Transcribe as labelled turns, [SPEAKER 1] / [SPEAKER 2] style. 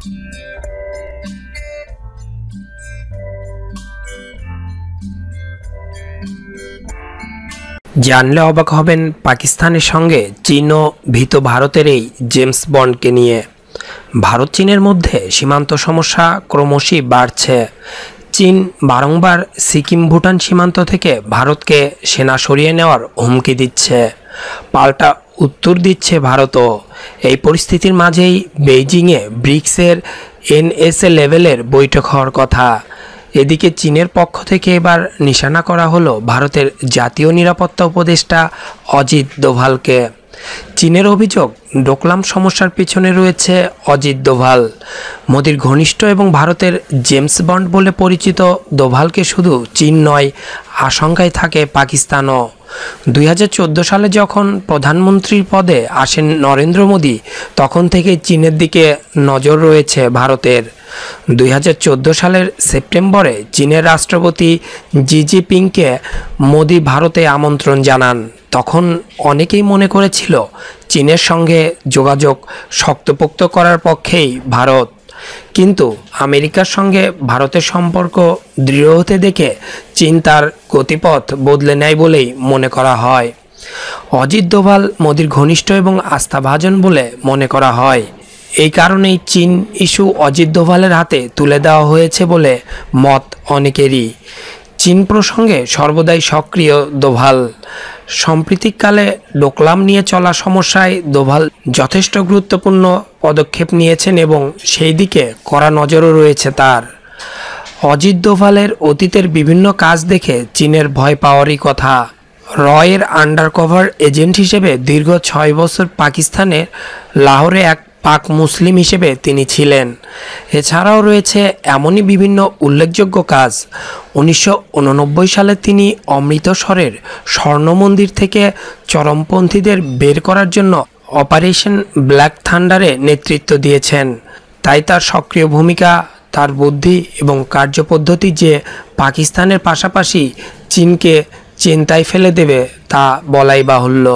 [SPEAKER 1] জানলে অবাক হবেন পাকিস্তানের সঙ্গে চীন ও ভীত ভারতের এই জেমস বন্ডকে নিয়ে ভারত চীনের মধ্যে সীমান্ত সমস্যা ক্রমশই বাড়ছে চীন বারংবার সিকিম ভুটান সীমান্ত থেকে ভারতকে সেনা সরিয়ে নেওয়ার হুমকি দিচ্ছে পাল্টা উত্তর দিচ্ছে ভারতও এই পরিস্থিতির মাঝেই বেইজিংয়ে ব্রিক্সের এনএসএ লেভেলের বৈঠক হওয়ার কথা এদিকে চীনের পক্ষ থেকে এবার নিশানা করা হলো ভারতের জাতীয় নিরাপত্তা উপদেষ্টা অজিত দোভালকে চীনের অভিযোগ ডোকলাম সমস্যার পিছনে রয়েছে অজিত দোভাল মোদির ঘনিষ্ঠ এবং ভারতের জেমস বন্ড বলে পরিচিত দোভালকে শুধু চীন নয় আশঙ্কায় থাকে পাকিস্তানও দুই সালে যখন প্রধানমন্ত্রীর পদে আসেন নরেন্দ্র মোদী তখন থেকে চীনের দিকে নজর রয়েছে ভারতের দুই সালের সেপ্টেম্বরে চীনের রাষ্ট্রপতি জি জিপিংকে মোদী ভারতে আমন্ত্রণ জানান তখন অনেকেই মনে করেছিল চীনের সঙ্গে যোগাযোগ শক্তপোক্ত করার পক্ষেই ভারত কিন্তু আমেরিকার সঙ্গে ভারতের সম্পর্ক দৃঢ় হতে দেখে চীন তার গতিপথ বদলে নেয় বলেই মনে করা হয় অজিত দোভাল মোদির ঘনিষ্ঠ এবং আস্থাভাজন বলে মনে করা হয় এই কারণেই চীন ইস্যু অজিত দোভালের হাতে তুলে দেওয়া হয়েছে বলে মত অনেকেরই চীন প্রসঙ্গে সর্বদাই সক্রিয় দোভাল সাম্প্রতিককালে ডোকলাম নিয়ে চলা সমস্যায় দোভাল যথেষ্ট গুরুত্বপূর্ণ পদক্ষেপ নিয়েছেন এবং সেই দিকে কড়া নজরও রয়েছে তার অজিত দোভালের অতীতের বিভিন্ন কাজ দেখে চীনের ভয় পাওয়ারই কথা রয়ের আন্ডারকভার এজেন্ট হিসেবে দীর্ঘ ছয় বছর পাকিস্তানের লাহোরে এক পাক মুসলিম হিসেবে তিনি ছিলেন এছাড়াও রয়েছে এমনই বিভিন্ন উল্লেখযোগ্য কাজ উনিশশো সালে তিনি অমৃতসরের স্বর্ণমন্দির থেকে চরমপন্থীদের বের করার জন্য অপারেশন ব্ল্যাক থান্ডারে নেতৃত্ব দিয়েছেন তাই তার সক্রিয় ভূমিকা তার বুদ্ধি এবং কার্যপদ্ধতি যে পাকিস্তানের পাশাপাশি চীনকে চিন্তায় ফেলে দেবে তা বলাই বাহুল্য